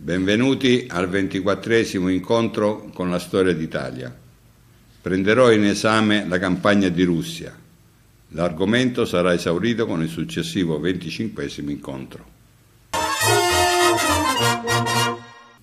Benvenuti al ventiquattresimo incontro con la storia d'Italia. Prenderò in esame la campagna di Russia. L'argomento sarà esaurito con il successivo venticinquesimo incontro.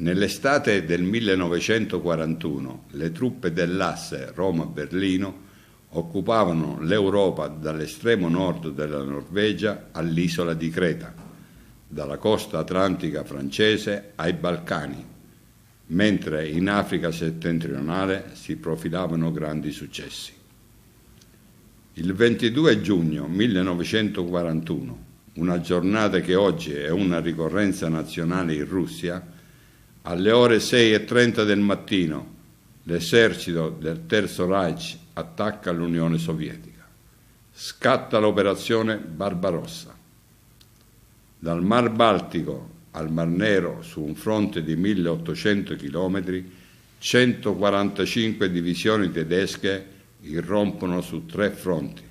Nell'estate del 1941 le truppe dell'asse Roma-Berlino occupavano l'Europa dall'estremo nord della Norvegia all'isola di Creta, dalla costa atlantica francese ai Balcani, mentre in Africa settentrionale si profilavano grandi successi. Il 22 giugno 1941, una giornata che oggi è una ricorrenza nazionale in Russia, alle ore 6.30 del mattino l'esercito del Terzo Reich attacca l'Unione Sovietica. Scatta l'operazione Barbarossa. Dal Mar Baltico al Mar Nero, su un fronte di 1800 km, 145 divisioni tedesche irrompono su tre fronti.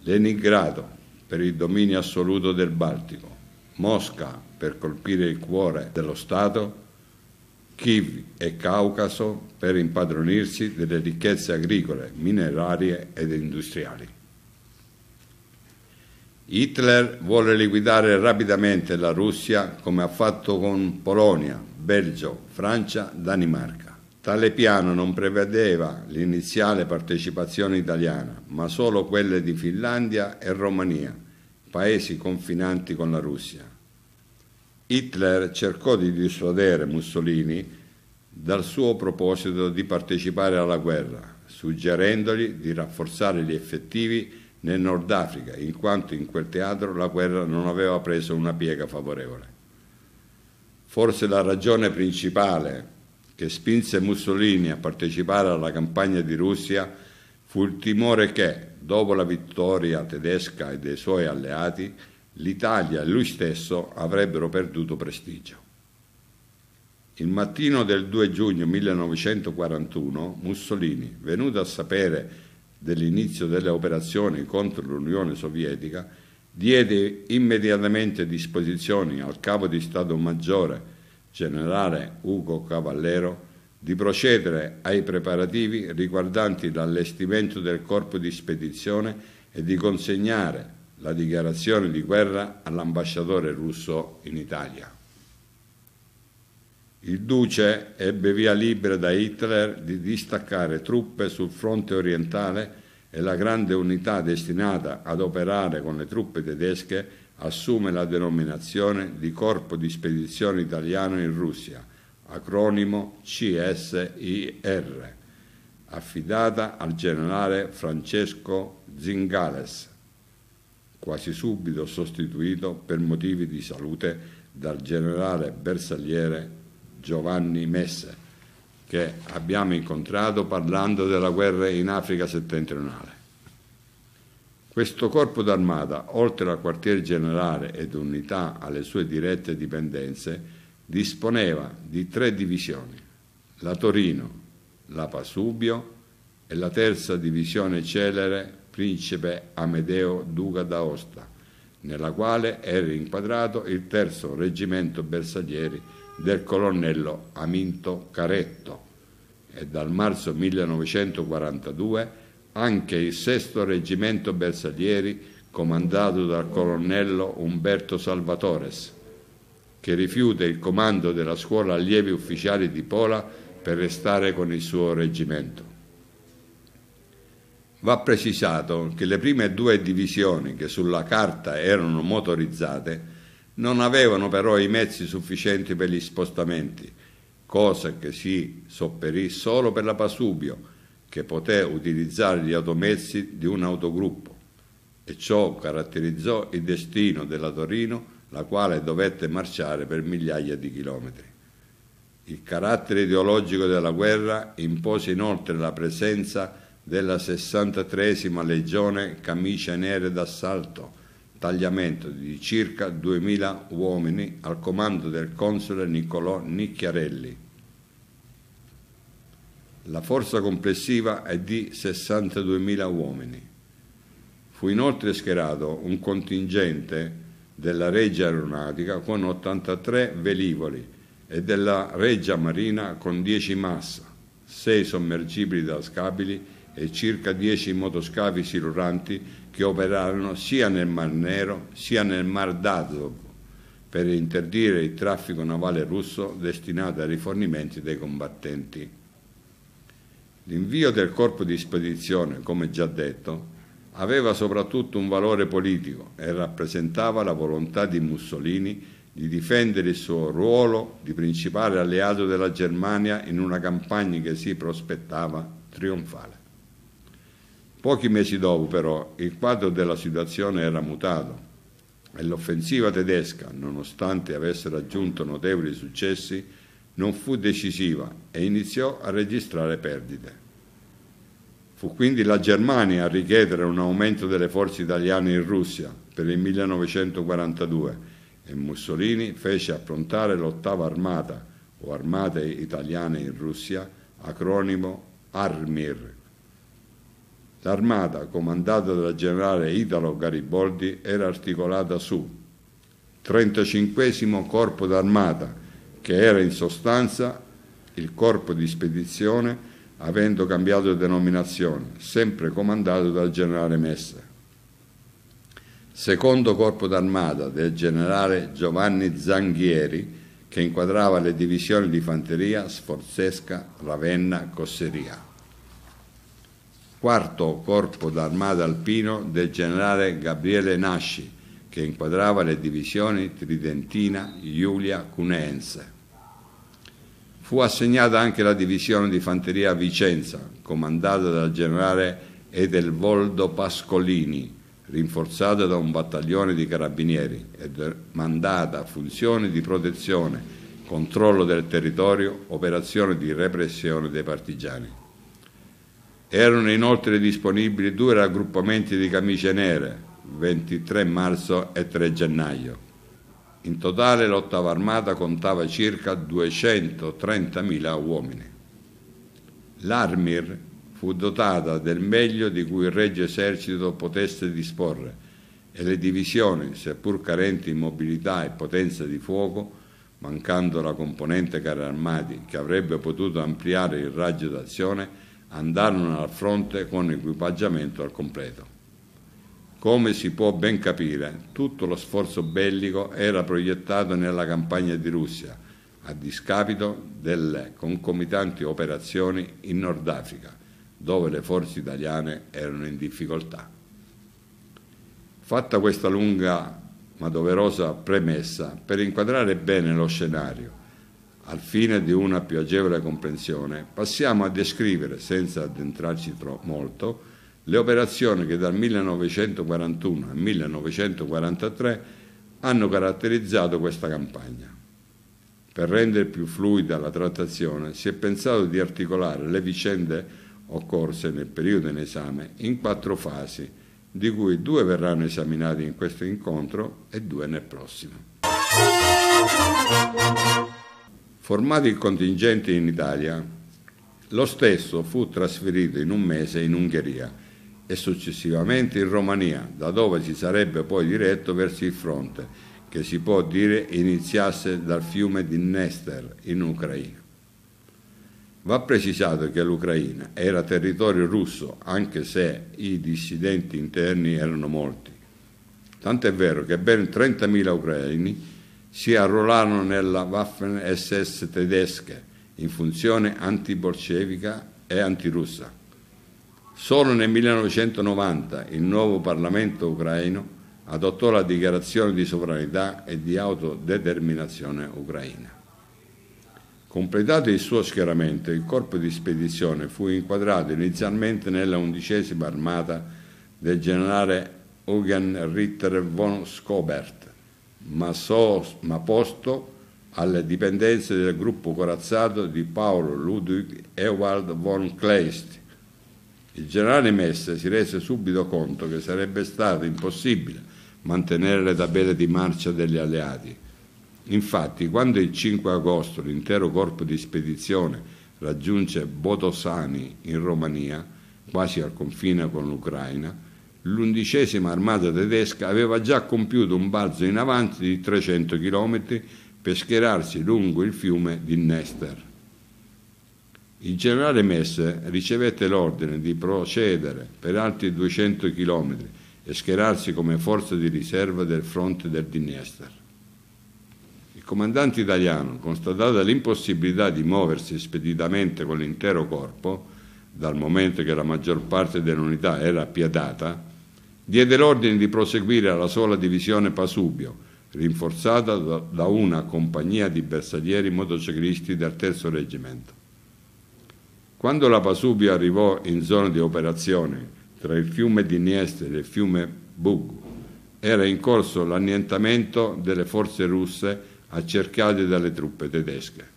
Leningrado, per il dominio assoluto del Baltico, Mosca per colpire il cuore dello Stato, Kiev e Caucaso per impadronirsi delle ricchezze agricole, minerarie ed industriali. Hitler vuole liquidare rapidamente la Russia come ha fatto con Polonia, Belgio, Francia, Danimarca. Tale piano non prevedeva l'iniziale partecipazione italiana, ma solo quelle di Finlandia e Romania, paesi confinanti con la Russia. Hitler cercò di dissuadere Mussolini dal suo proposito di partecipare alla guerra, suggerendogli di rafforzare gli effettivi nel Nord Africa, in quanto in quel teatro la guerra non aveva preso una piega favorevole. Forse la ragione principale che spinse Mussolini a partecipare alla campagna di Russia fu il timore che, Dopo la vittoria tedesca e dei suoi alleati, l'Italia e lui stesso avrebbero perduto prestigio. Il mattino del 2 giugno 1941 Mussolini, venuto a sapere dell'inizio delle operazioni contro l'Unione Sovietica, diede immediatamente disposizioni al capo di Stato Maggiore, generale Ugo Cavallero, di procedere ai preparativi riguardanti l'allestimento del corpo di spedizione e di consegnare la dichiarazione di guerra all'ambasciatore russo in Italia. Il duce ebbe via libera da Hitler di distaccare truppe sul fronte orientale e la grande unità destinata ad operare con le truppe tedesche assume la denominazione di Corpo di Spedizione Italiano in Russia acronimo CSIR, affidata al generale Francesco Zingales, quasi subito sostituito per motivi di salute dal generale bersagliere Giovanni Messe, che abbiamo incontrato parlando della guerra in Africa settentrionale. Questo corpo d'armata, oltre al quartier generale ed unità alle sue dirette dipendenze, disponeva di tre divisioni, la Torino, la Pasubio e la terza divisione celere Principe Amedeo Duca d'Aosta, nella quale era inquadrato il terzo reggimento bersaglieri del colonnello Aminto Caretto e dal marzo 1942 anche il sesto reggimento bersaglieri comandato dal colonnello Umberto Salvatores che rifiuta il comando della scuola allievi ufficiali di Pola per restare con il suo reggimento. Va precisato che le prime due divisioni che sulla carta erano motorizzate non avevano però i mezzi sufficienti per gli spostamenti, cosa che si sopperì solo per la Pasubio, che poté utilizzare gli automezzi di un autogruppo, e ciò caratterizzò il destino della Torino la quale dovette marciare per migliaia di chilometri. Il carattere ideologico della guerra impose inoltre la presenza della 63 Legione Camicia Nere d'Assalto, tagliamento di circa 2.000 uomini al comando del console Niccolò Nicchiarelli. La forza complessiva è di 62.000 uomini. Fu inoltre schierato un contingente della Regia Aeronautica con 83 velivoli e della Regia Marina con 10 massa, 6 sommergibili da scabili e circa 10 motoscavi siluranti che operarono sia nel Mar Nero sia nel Mar d'Azov per interdire il traffico navale russo destinato ai rifornimenti dei combattenti. L'invio del corpo di spedizione, come già detto, aveva soprattutto un valore politico e rappresentava la volontà di Mussolini di difendere il suo ruolo di principale alleato della Germania in una campagna che si prospettava trionfale. Pochi mesi dopo però il quadro della situazione era mutato e l'offensiva tedesca, nonostante avesse raggiunto notevoli successi, non fu decisiva e iniziò a registrare perdite. Fu quindi la Germania a richiedere un aumento delle forze italiane in Russia per il 1942 e Mussolini fece approntare l'ottava armata o armate italiane in Russia, acronimo ARMIR. L'armata, comandata dal generale Italo Garibaldi, era articolata su 35 Corpo d'Armata, che era in sostanza il corpo di spedizione avendo cambiato denominazione, sempre comandato dal generale Messa. Secondo corpo d'armata del generale Giovanni Zanghieri, che inquadrava le divisioni di fanteria Sforzesca, Ravenna, Cosseria. Quarto corpo d'armata alpino del generale Gabriele Nasci, che inquadrava le divisioni Tridentina, Giulia, Cunense. Fu assegnata anche la divisione di fanteria a Vicenza, comandata dal generale Edelvoldo Pascolini, rinforzata da un battaglione di carabinieri e mandata a funzioni di protezione, controllo del territorio, operazione di repressione dei partigiani. Erano inoltre disponibili due raggruppamenti di camicie nere, 23 marzo e 3 gennaio. In totale l'ottava armata contava circa 230.000 uomini. L'Armir fu dotata del meglio di cui il regio esercito potesse disporre e le divisioni, seppur carenti in mobilità e potenza di fuoco, mancando la componente carri armati che avrebbe potuto ampliare il raggio d'azione, andarono al fronte con equipaggiamento al completo. Come si può ben capire, tutto lo sforzo bellico era proiettato nella campagna di Russia, a discapito delle concomitanti operazioni in Nord Africa, dove le forze italiane erano in difficoltà. Fatta questa lunga ma doverosa premessa per inquadrare bene lo scenario, al fine di una più agevole comprensione, passiamo a descrivere, senza addentrarci troppo molto, le operazioni che dal 1941 al 1943 hanno caratterizzato questa campagna. Per rendere più fluida la trattazione si è pensato di articolare le vicende occorse nel periodo in esame in quattro fasi, di cui due verranno esaminate in questo incontro e due nel prossimo. Formato il contingente in Italia, lo stesso fu trasferito in un mese in Ungheria e successivamente in Romania, da dove si sarebbe poi diretto verso il fronte, che si può dire iniziasse dal fiume di Dnester in Ucraina. Va precisato che l'Ucraina era territorio russo, anche se i dissidenti interni erano molti. Tant'è vero che ben 30.000 ucraini si arruolarono nella Waffen-SS tedesca in funzione antibolscevica e antirussa. Solo nel 1990 il nuovo Parlamento ucraino adottò la dichiarazione di sovranità e di autodeterminazione ucraina. Completato il suo schieramento, il corpo di spedizione fu inquadrato inizialmente nella undicesima armata del generale Eugen Ritter von Scobert, ma, so, ma posto alle dipendenze del gruppo corazzato di Paolo Ludwig Ewald von Kleist, il generale Messe si rese subito conto che sarebbe stato impossibile mantenere le tabelle di marcia degli alleati. Infatti, quando il 5 agosto l'intero corpo di spedizione raggiunse Botosani in Romania, quasi al confine con l'Ucraina, l'undicesima armata tedesca aveva già compiuto un balzo in avanti di 300 km per schierarsi lungo il fiume di Nester. Il generale Messe ricevette l'ordine di procedere per altri 200 km e schierarsi come forza di riserva del fronte del Dniester. Il comandante italiano, constatata l'impossibilità di muoversi speditamente con l'intero corpo, dal momento che la maggior parte dell'unità era appiatata, diede l'ordine di proseguire alla sola divisione Pasubio, rinforzata da una compagnia di bersaglieri motociclisti del terzo reggimento. Quando la Pasubia arrivò in zona di operazione tra il fiume Dniester e il fiume Bug, era in corso l'annientamento delle forze russe accerchiate dalle truppe tedesche.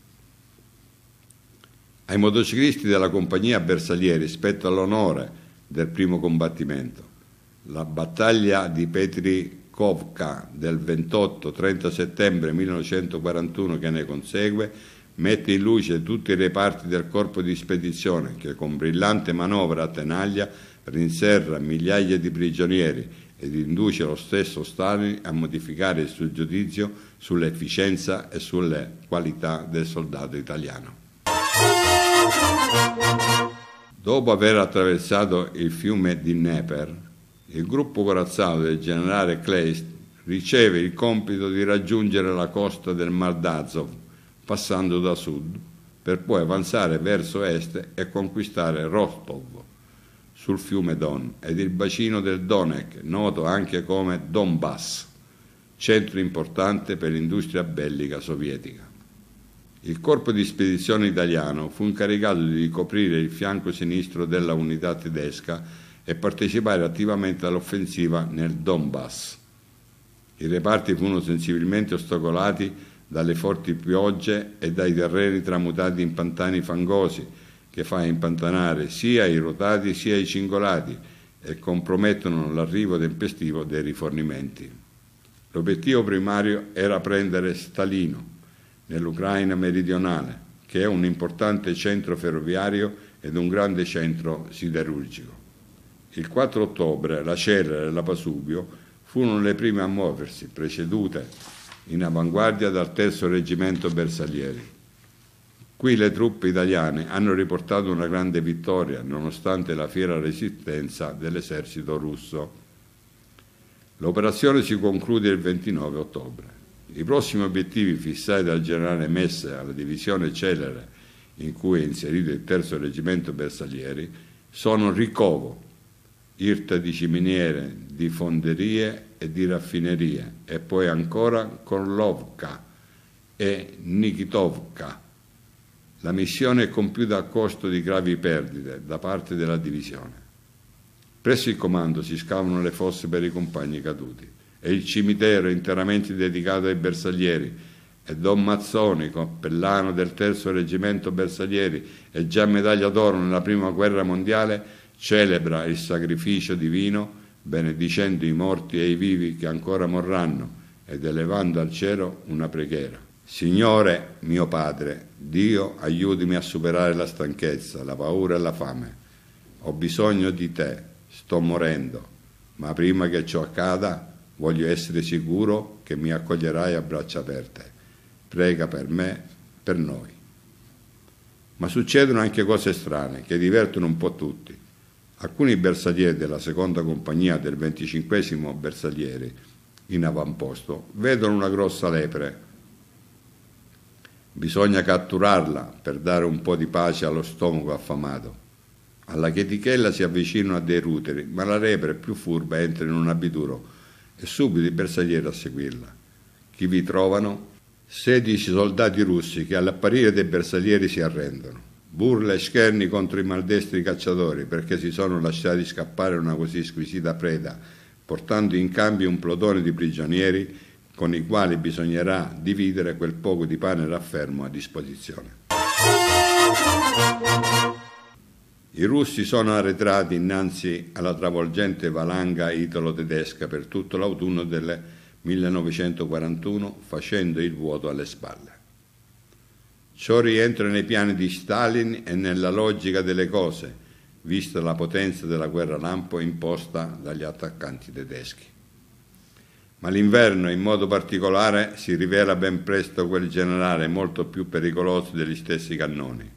Ai motociclisti della compagnia Bersaglieri spetta l'onore del primo combattimento. La battaglia di Petrikovka del 28-30 settembre 1941 che ne consegue mette in luce tutti i reparti del corpo di spedizione che con brillante manovra a tenaglia rinserra migliaia di prigionieri ed induce lo stesso Stalin a modificare il suo giudizio sull'efficienza e sulle qualità del soldato italiano. Dopo aver attraversato il fiume di Dnieper, il gruppo corazzato del generale Kleist riceve il compito di raggiungere la costa del Mar d'Azov passando da sud, per poi avanzare verso est e conquistare Rostov sul fiume Don ed il bacino del Donec, noto anche come Donbass, centro importante per l'industria bellica sovietica. Il corpo di spedizione italiano fu incaricato di ricoprire il fianco sinistro della unità tedesca e partecipare attivamente all'offensiva nel Donbass. I reparti furono sensibilmente ostacolati dalle forti piogge e dai terreni tramutati in pantani fangosi che fa impantanare sia i rotati sia i cingolati e compromettono l'arrivo tempestivo dei rifornimenti. L'obiettivo primario era prendere Stalino, nell'Ucraina meridionale, che è un importante centro ferroviario ed un grande centro siderurgico. Il 4 ottobre la Cerera e la Pasubio furono le prime a muoversi, precedute in avanguardia dal terzo reggimento bersaglieri. Qui le truppe italiane hanno riportato una grande vittoria nonostante la fiera resistenza dell'esercito russo. L'operazione si conclude il 29 ottobre. I prossimi obiettivi fissati dal generale Messe alla divisione celere in cui è inserito il terzo reggimento bersaglieri sono Ricovo, irta di ciminiere, di fonderie e di raffinerie, e poi ancora Korlovka e Nikitovka. La missione è compiuta a costo di gravi perdite da parte della divisione. Presso il comando si scavano le fosse per i compagni caduti e il cimitero interamente dedicato ai bersaglieri e Don Mazzoni, cappellano del terzo reggimento bersaglieri e già medaglia d'oro nella prima guerra mondiale, celebra il sacrificio divino benedicendo i morti e i vivi che ancora morranno ed elevando al cielo una preghiera. Signore mio Padre, Dio aiutami a superare la stanchezza, la paura e la fame. Ho bisogno di te, sto morendo, ma prima che ciò accada voglio essere sicuro che mi accoglierai a braccia aperte. Prega per me, per noi. Ma succedono anche cose strane che divertono un po' tutti. Alcuni bersaglieri della seconda compagnia del 25 bersaglieri in avamposto vedono una grossa lepre. Bisogna catturarla per dare un po' di pace allo stomaco affamato. Alla chetichella si avvicinano a dei ruteri, ma la lepre più furba entra in un abituro e subito i bersaglieri a seguirla. Chi vi trovano? 16 soldati russi che all'apparire dei bersaglieri si arrendono burla e scherni contro i maldestri cacciatori perché si sono lasciati scappare una così squisita preda, portando in cambio un plotone di prigionieri con i quali bisognerà dividere quel poco di pane raffermo a disposizione. I russi sono arretrati innanzi alla travolgente valanga italo-tedesca per tutto l'autunno del 1941, facendo il vuoto alle spalle. Ciò rientra nei piani di Stalin e nella logica delle cose, vista la potenza della guerra lampo imposta dagli attaccanti tedeschi. Ma l'inverno in modo particolare si rivela ben presto quel generale molto più pericoloso degli stessi cannoni.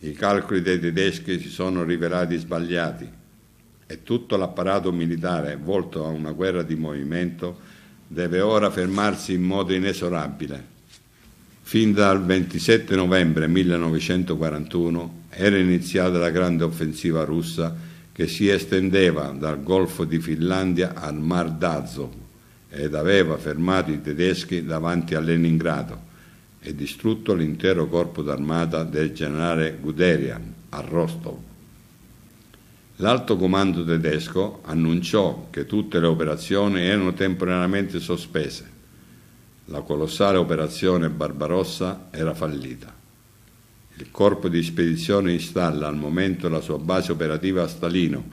I calcoli dei tedeschi si sono rivelati sbagliati e tutto l'apparato militare volto a una guerra di movimento deve ora fermarsi in modo inesorabile Fin dal 27 novembre 1941 era iniziata la grande offensiva russa che si estendeva dal Golfo di Finlandia al Mar d'Azov ed aveva fermato i tedeschi davanti a Leningrado e distrutto l'intero corpo d'armata del generale Guderian a Rostov. L'alto comando tedesco annunciò che tutte le operazioni erano temporaneamente sospese la colossale operazione Barbarossa era fallita. Il corpo di spedizione installa al momento la sua base operativa a Stalino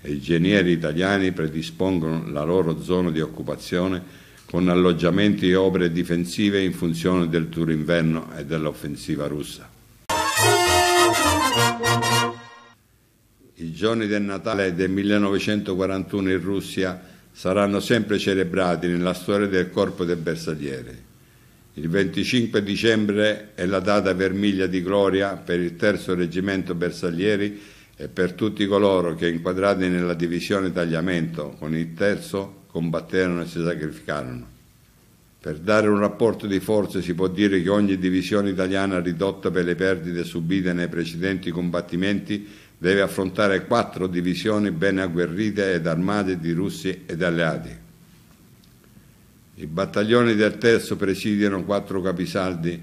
e i genieri italiani predispongono la loro zona di occupazione con alloggiamenti e opere difensive in funzione del tour inverno e dell'offensiva russa. I giorni del Natale del 1941 in Russia saranno sempre celebrati nella storia del corpo del bersagliere. Il 25 dicembre è la data vermiglia di gloria per il terzo reggimento bersaglieri e per tutti coloro che inquadrati nella divisione tagliamento con il terzo combatterono e si sacrificarono. Per dare un rapporto di forze si può dire che ogni divisione italiana ridotta per le perdite subite nei precedenti combattimenti deve affrontare quattro divisioni ben agguerrite ed armate di russi ed alleati. I battaglioni del terzo presidiano quattro capisaldi,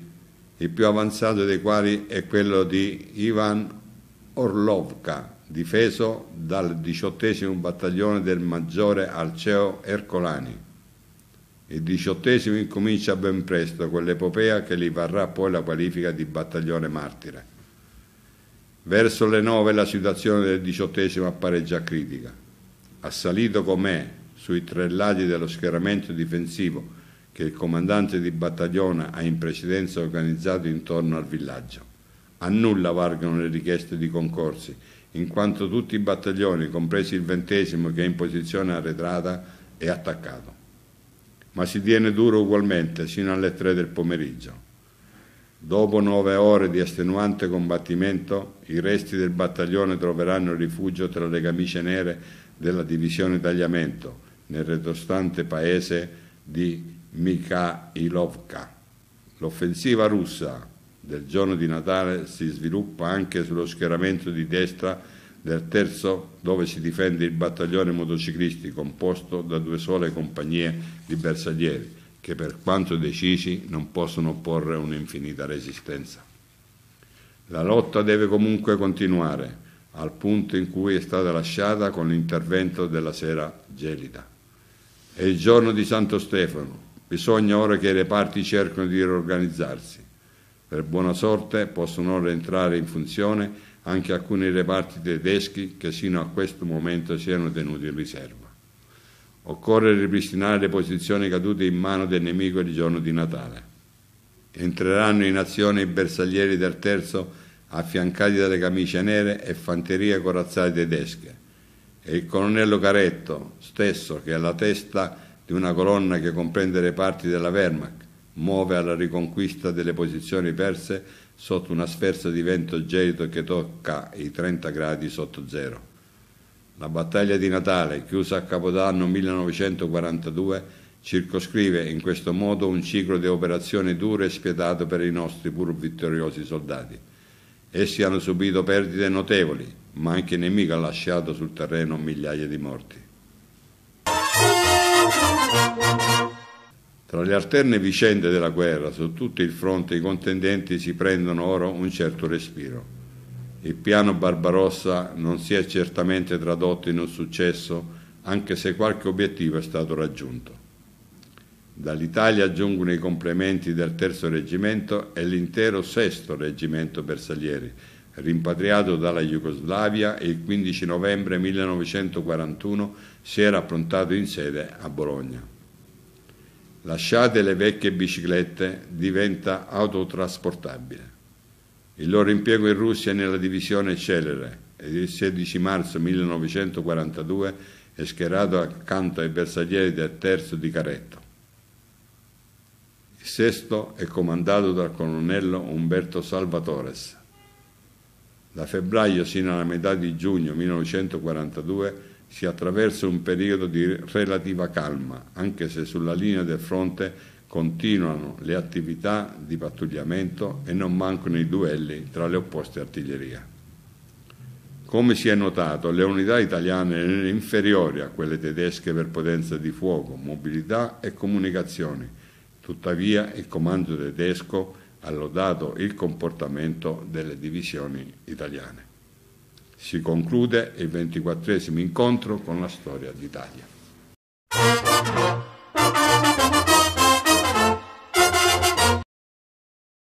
il più avanzato dei quali è quello di Ivan Orlovka, difeso dal diciottesimo battaglione del maggiore Alceo Ercolani. Il diciottesimo incomincia ben presto quell'epopea che gli varrà poi la qualifica di battaglione martire. Verso le 9 la situazione del diciottesimo appare già critica. Assalito com'è sui tre lati dello schieramento difensivo che il comandante di battaglione ha in precedenza organizzato intorno al villaggio. A nulla valgono le richieste di concorsi, in quanto tutti i battaglioni, compresi il ventesimo che è in posizione arretrata, è attaccato. Ma si tiene duro ugualmente sino alle tre del pomeriggio. Dopo nove ore di estenuante combattimento, i resti del battaglione troveranno rifugio tra le camicie nere della divisione Tagliamento, nel retrostante paese di Mikhailovka. L'offensiva russa del giorno di Natale si sviluppa anche sullo schieramento di destra del terzo dove si difende il battaglione motociclisti composto da due sole compagnie di bersaglieri che per quanto decisi non possono opporre un'infinita resistenza. La lotta deve comunque continuare al punto in cui è stata lasciata con l'intervento della sera gelida. È il giorno di Santo Stefano, bisogna ora che i reparti cerchino di riorganizzarsi. Per buona sorte possono ora entrare in funzione anche alcuni reparti tedeschi che sino a questo momento si erano tenuti in riserva. Occorre ripristinare le posizioni cadute in mano del nemico il giorno di Natale. Entreranno in azione i bersaglieri del terzo affiancati dalle camicie nere e fanterie corazzate tedesche. E il colonnello Caretto stesso, che è alla testa di una colonna che comprende le parti della Wehrmacht, muove alla riconquista delle posizioni perse sotto una sferza di vento gelido che tocca i 30 gradi sotto zero. La battaglia di Natale, chiusa a Capodanno 1942, circoscrive in questo modo un ciclo di operazioni dure e spietate per i nostri pur vittoriosi soldati. Essi hanno subito perdite notevoli, ma anche il nemico ha lasciato sul terreno migliaia di morti. Tra le alterne vicende della guerra, su tutto il fronte i contendenti si prendono ora un certo respiro. Il piano Barbarossa non si è certamente tradotto in un successo, anche se qualche obiettivo è stato raggiunto. Dall'Italia giungono i complementi del terzo reggimento e l'intero sesto reggimento bersaglieri, rimpatriato dalla Jugoslavia e il 15 novembre 1941 si era approntato in sede a Bologna. Lasciate le vecchie biciclette diventa autotrasportabile. Il loro impiego in Russia è nella divisione Celere e il 16 marzo 1942 è schierato accanto ai bersaglieri del terzo di Caretto. Il sesto è comandato dal colonnello Umberto Salvatores. Da febbraio sino alla metà di giugno 1942 si attraversa un periodo di relativa calma, anche se sulla linea del fronte continuano le attività di pattugliamento e non mancano i duelli tra le opposte artiglierie. Come si è notato, le unità italiane erano inferiori a quelle tedesche per potenza di fuoco, mobilità e comunicazioni. Tuttavia il comando tedesco ha lodato il comportamento delle divisioni italiane. Si conclude il ventiquattresimo incontro con la storia d'Italia.